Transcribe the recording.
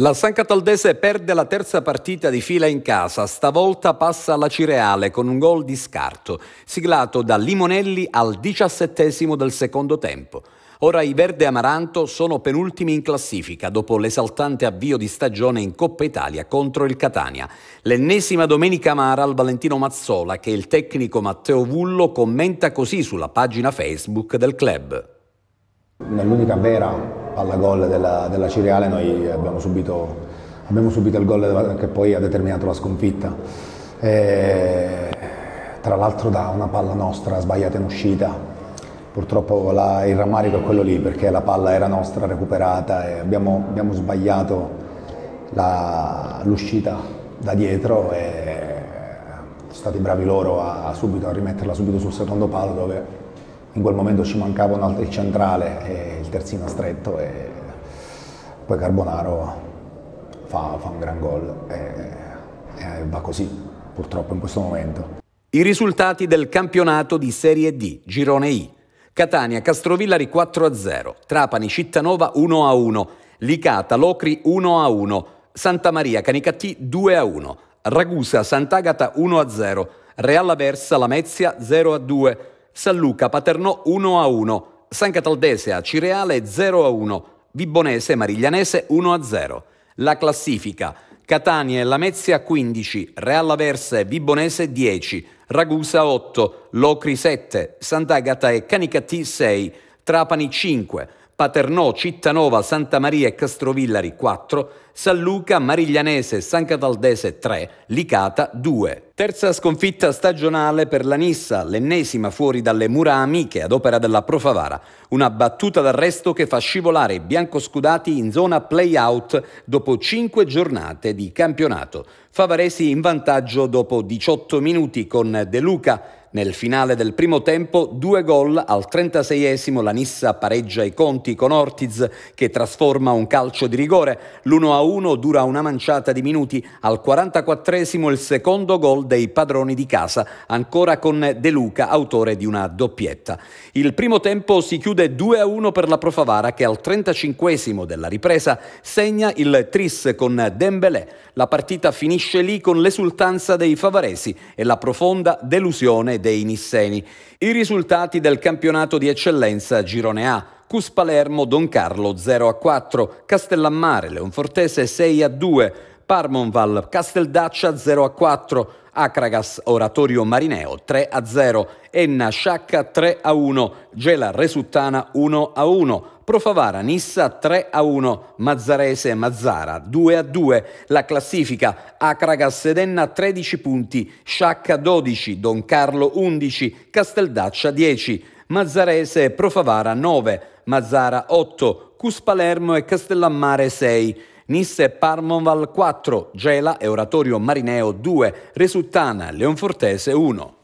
La San Cataldese perde la terza partita di fila in casa, stavolta passa alla Cireale con un gol di scarto, siglato da Limonelli al diciassettesimo del secondo tempo. Ora i Verde Amaranto sono penultimi in classifica dopo l'esaltante avvio di stagione in Coppa Italia contro il Catania. L'ennesima domenica amara al Valentino Mazzola che il tecnico Matteo Vullo commenta così sulla pagina Facebook del club. Nell'unica vera palla gol della, della Cireale, noi abbiamo subito, abbiamo subito il gol che poi ha determinato la sconfitta. E, tra l'altro da una palla nostra sbagliata in uscita, purtroppo la, il rammarico è quello lì perché la palla era nostra recuperata e abbiamo, abbiamo sbagliato l'uscita da dietro e sono stati bravi loro a, a, subito, a rimetterla subito sul secondo palo dove in quel momento ci mancava un altro, il centrale e il terzino stretto e poi Carbonaro fa, fa un gran gol e, e va così purtroppo in questo momento. I risultati del campionato di Serie D, Girone I. Catania Castrovillari 4-0, Trapani Cittanova 1-1, Licata Locri 1-1, Santa Maria Canicattì 2-1, Ragusa Sant'Agata 1-0, Real Aversa Lamezia 0-2, San Luca Paternò 1 a 1, San Cataldese a Cireale 0 a 1, Vibonese Mariglianese 1 a 0. La classifica Catania e Lamezia 15, Real Aversa e Vibonese 10, Ragusa 8, Locri 7, Sant'Agata e Canicattì 6, Trapani 5, Paternò, Cittanova, Santa Maria e Castrovillari 4, San Luca, Mariglianese, San Cataldese 3, Licata 2. Terza sconfitta stagionale per la Nissa, l'ennesima fuori dalle mura amiche ad opera della Profavara. Una battuta d'arresto che fa scivolare i biancoscudati in zona play-out dopo 5 giornate di campionato. Favaresi in vantaggio dopo 18 minuti con De Luca nel finale del primo tempo due gol, al 36esimo la Nissa pareggia i conti con Ortiz che trasforma un calcio di rigore, l'1-1 dura una manciata di minuti, al 44esimo il secondo gol dei padroni di casa, ancora con De Luca autore di una doppietta. Il primo tempo si chiude 2-1 per la Profavara che al 35esimo della ripresa segna il tris con Dembélé. La partita finisce lì con l'esultanza dei favaresi e la profonda delusione dei Nisseni. I risultati del campionato di eccellenza Girone A. Cus Palermo Don Carlo 0 a 4, Castellammare Leonfortese 6 a 2, Parmonval Casteldaccia 0 a 4, Acragas Oratorio Marineo 3 a 0, Enna Sciacca 3 a 1, Gela Resuttana 1 a 1, Profavara, Nissa 3 a 1, Mazzarese, Mazzara 2 a 2, la classifica Acragas Sedenna 13 punti, Sciacca 12, Don Carlo 11, Casteldaccia 10, Mazzarese, Profavara 9, Mazzara 8, Cuspalermo e Castellammare 6. Nisse Parmonval 4, Gela e Oratorio Marineo 2, Resultana, Leonfortese 1.